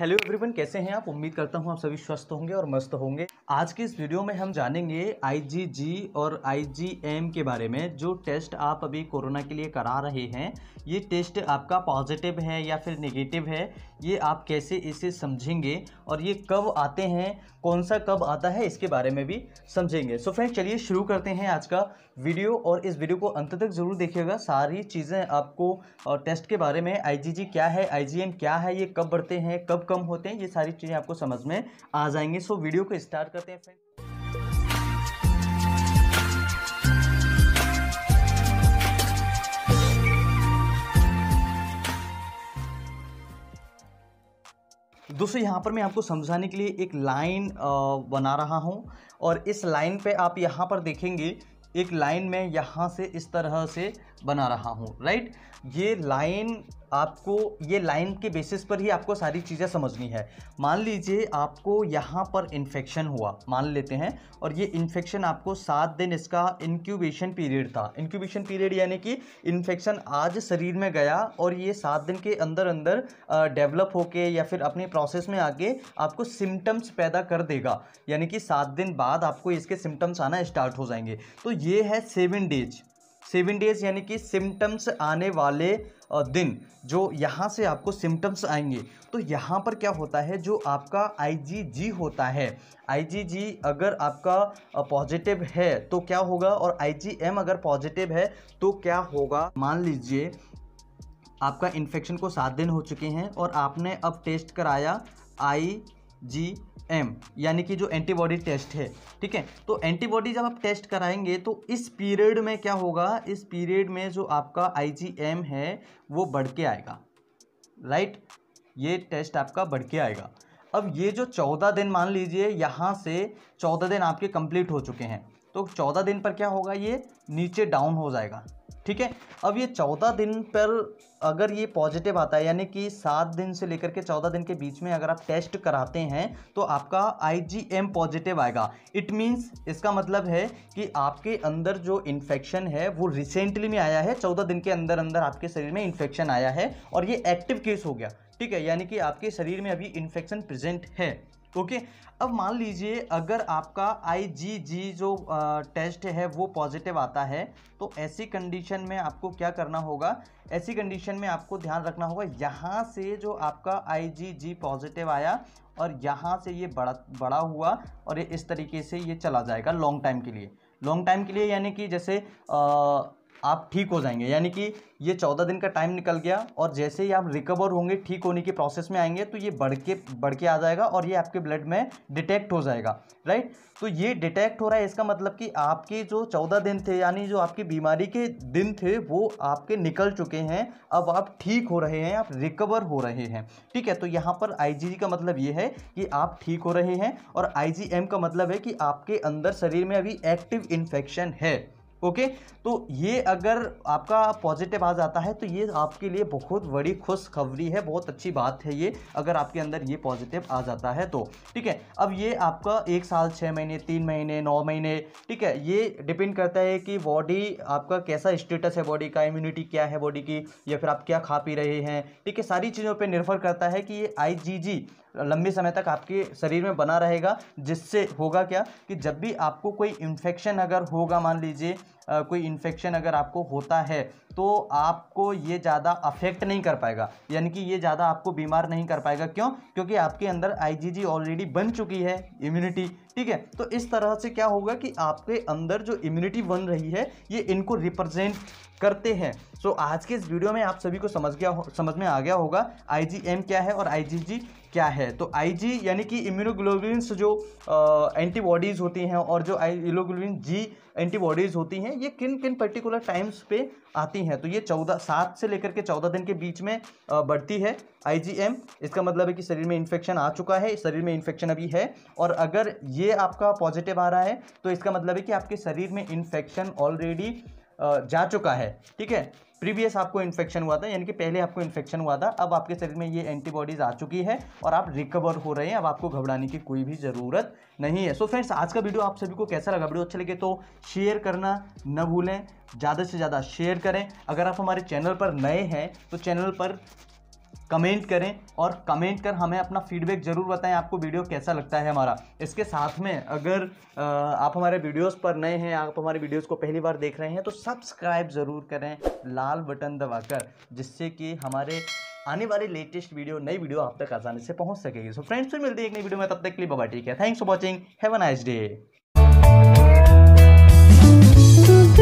hello everyone कैसे हैं आप उम्मीद करता हूं आप सभी स्वस्थ होंगे और मस्त होंगे आज के इस वीडियो में हम जानेंगे आईजीजी और आईजीएम के बारे में जो टेस्ट आप अभी कोरोना के लिए करा रहे हैं ये टेस्ट आपका पॉजिटिव है या फिर नेगेटिव है ये आप कैसे इसे समझेंगे और ये कब आते हैं कौन सा कब आता है इसके बारे में भी समझेंगे सो फ्रेंड्स चलिए शुरू करते हैं आज का वीडियो और इस वीडियो को अंत तक ज़रूर देखिएगा सारी चीज़ें आपको टेस्ट के बारे में आई क्या है आई क्या है ये कब बढ़ते हैं कब कब मतलब कम होते हैं ये सारी चीज़ें आपको समझ में आ जाएंगी सो वीडियो को स्टार्ट करते हैं फ्रेंड दोस्तों यहाँ पर मैं आपको समझाने के लिए एक लाइन बना रहा हूँ और इस लाइन पे आप यहाँ पर देखेंगे एक लाइन में यहाँ से इस तरह से बना रहा हूँ राइट ये लाइन आपको ये लाइन के बेसिस पर ही आपको सारी चीज़ें समझनी है मान लीजिए आपको यहाँ पर इन्फेक्शन हुआ मान लेते हैं और ये इन्फेक्शन आपको सात दिन इसका इंक्यूबेशन पीरियड था इंक्यूबेशन पीरियड यानी कि इन्फेक्शन आज शरीर में गया और ये सात दिन के अंदर अंदर डेवलप होके या फिर अपने प्रोसेस में आके आपको सिम्टम्स पैदा कर देगा यानी कि सात दिन बाद आपको इसके सिम्टम्स आना स्टार्ट हो जाएंगे तो ये है सेवन डेज सेवन डेज यानी कि सिम्टम्स आने वाले दिन जो यहाँ से आपको सिम्टम्स आएंगे तो यहाँ पर क्या होता है जो आपका आईजीजी होता है आईजीजी अगर आपका पॉजिटिव है तो क्या होगा और आईजीएम अगर पॉजिटिव है तो क्या होगा मान लीजिए आपका इन्फेक्शन को सात दिन हो चुके हैं और आपने अब टेस्ट कराया आई जी एम यानी कि जो एंटीबॉडी टेस्ट है ठीक है तो एंटीबॉडी जब आप टेस्ट कराएंगे तो इस पीरियड में क्या होगा इस पीरियड में जो आपका आईजीएम है वो बढ़ के आएगा राइट ये टेस्ट आपका बढ़ के आएगा अब ये जो चौदह दिन मान लीजिए यहाँ से चौदह दिन आपके कंप्लीट हो चुके हैं तो चौदह दिन पर क्या होगा ये नीचे डाउन हो जाएगा ठीक है अब ये चौदह दिन पर अगर ये पॉजिटिव आता है यानी कि सात दिन से लेकर के चौदह दिन के बीच में अगर आप टेस्ट कराते हैं तो आपका आईजीएम पॉजिटिव आएगा इट मीन्स इसका मतलब है कि आपके अंदर जो इन्फेक्शन है वो रिसेंटली में आया है चौदह दिन के अंदर अंदर आपके शरीर में इन्फेक्शन आया है और ये एक्टिव केस हो गया ठीक है यानी कि आपके शरीर में अभी इन्फेक्शन प्रेजेंट है ओके अब मान लीजिए अगर आपका आईजीजी जो टेस्ट है वो पॉजिटिव आता है तो ऐसी कंडीशन में आपको क्या करना होगा ऐसी कंडीशन में आपको ध्यान रखना होगा यहाँ से जो आपका आईजीजी पॉजिटिव आया और यहाँ से ये बड़ा बड़ा हुआ और ये इस तरीके से ये चला जाएगा लॉन्ग टाइम के लिए लॉन्ग टाइम के लिए यानी कि जैसे आ, आप ठीक हो जाएंगे यानी कि ये चौदह दिन का टाइम निकल गया और जैसे ही आप रिकवर होंगे ठीक होने के प्रोसेस में आएंगे तो ये बढ़ के बढ़ के आ जाएगा और ये आपके ब्लड में डिटेक्ट हो जाएगा राइट तो ये डिटेक्ट हो रहा है इसका मतलब कि आपके जो चौदह दिन थे यानी जो आपकी बीमारी के दिन थे वो आपके निकल चुके हैं अब आप ठीक हो रहे हैं आप रिकवर हो रहे हैं ठीक है तो यहाँ पर आई का मतलब ये है कि आप ठीक हो रहे हैं और आई का मतलब है कि आपके अंदर शरीर में अभी एक्टिव इन्फेक्शन है ओके तो ये अगर आपका पॉजिटिव आ जाता है तो ये आपके लिए बहुत बड़ी खुशखबरी है बहुत अच्छी बात है ये अगर आपके अंदर ये पॉजिटिव आ जाता है तो ठीक है अब ये आपका एक साल छः महीने तीन महीने नौ महीने ठीक है ये डिपेंड करता है कि बॉडी आपका कैसा स्टेटस है बॉडी का इम्यूनिटी क्या है बॉडी की या फिर आप क्या खा पी रहे हैं ठीक है सारी चीज़ों पर निर्भर करता है कि ये आई लंबे समय तक आपके शरीर में बना रहेगा जिससे होगा क्या कि जब भी आपको कोई इन्फेक्शन अगर होगा मान लीजिए कोई इन्फेक्शन अगर आपको होता है तो आपको ये ज़्यादा अफेक्ट नहीं कर पाएगा यानी कि ये ज़्यादा आपको बीमार नहीं कर पाएगा क्यों क्योंकि आपके अंदर आईजीजी ऑलरेडी बन चुकी है इम्यूनिटी ठीक है तो इस तरह से क्या होगा कि आपके अंदर जो इम्यूनिटी बन रही है ये इनको रिप्रेजेंट करते हैं सो so, आज के इस वीडियो में आप सभी को समझ गया समझ में आ गया होगा आई क्या है और आई क्या है तो जी यानी कि इम्यूनोग्लोबिन्स जो एंटीबॉडीज़ होती हैं और जो आई जी एंटीबॉडीज़ होती हैं ये किन किन पर्टिकुलर टाइम्स पे आती हैं तो ये चौदह सात से लेकर के चौदह दिन के बीच में बढ़ती है आईजीएम इसका मतलब है कि शरीर में इन्फेक्शन आ चुका है शरीर में इन्फेक्शन अभी है और अगर ये आपका पॉजिटिव आ रहा है तो इसका मतलब है कि आपके शरीर में इन्फेक्शन ऑलरेडी जा चुका है ठीक है प्रीवियस आपको इन्फेक्शन हुआ था यानी कि पहले आपको इन्फेक्शन हुआ था अब आपके शरीर में ये एंटीबॉडीज़ आ चुकी है और आप रिकवर हो रहे हैं अब आपको घबराने की कोई भी ज़रूरत नहीं है सो so फ्रेंड्स आज का वीडियो आप सभी को कैसा लगा वीडियो अच्छा लगे तो शेयर करना न भूलें ज़्यादा से ज़्यादा शेयर करें अगर आप हमारे चैनल पर नए हैं तो चैनल पर कमेंट करें और कमेंट कर हमें अपना फीडबैक ज़रूर बताएं आपको वीडियो कैसा लगता है हमारा इसके साथ में अगर आप हमारे वीडियोस पर नए हैं आप हमारे वीडियोस को पहली बार देख रहे हैं तो सब्सक्राइब ज़रूर करें लाल बटन दबाकर जिससे कि हमारे आने वाले लेटेस्ट वीडियो नई वीडियो आप तक आसानी से पहुंच सकेगी सो फ्रेंड्स फिर मिलती है एक नई वीडियो में तब तक के लिए बाबा ठीक है thanks for watching have a nice day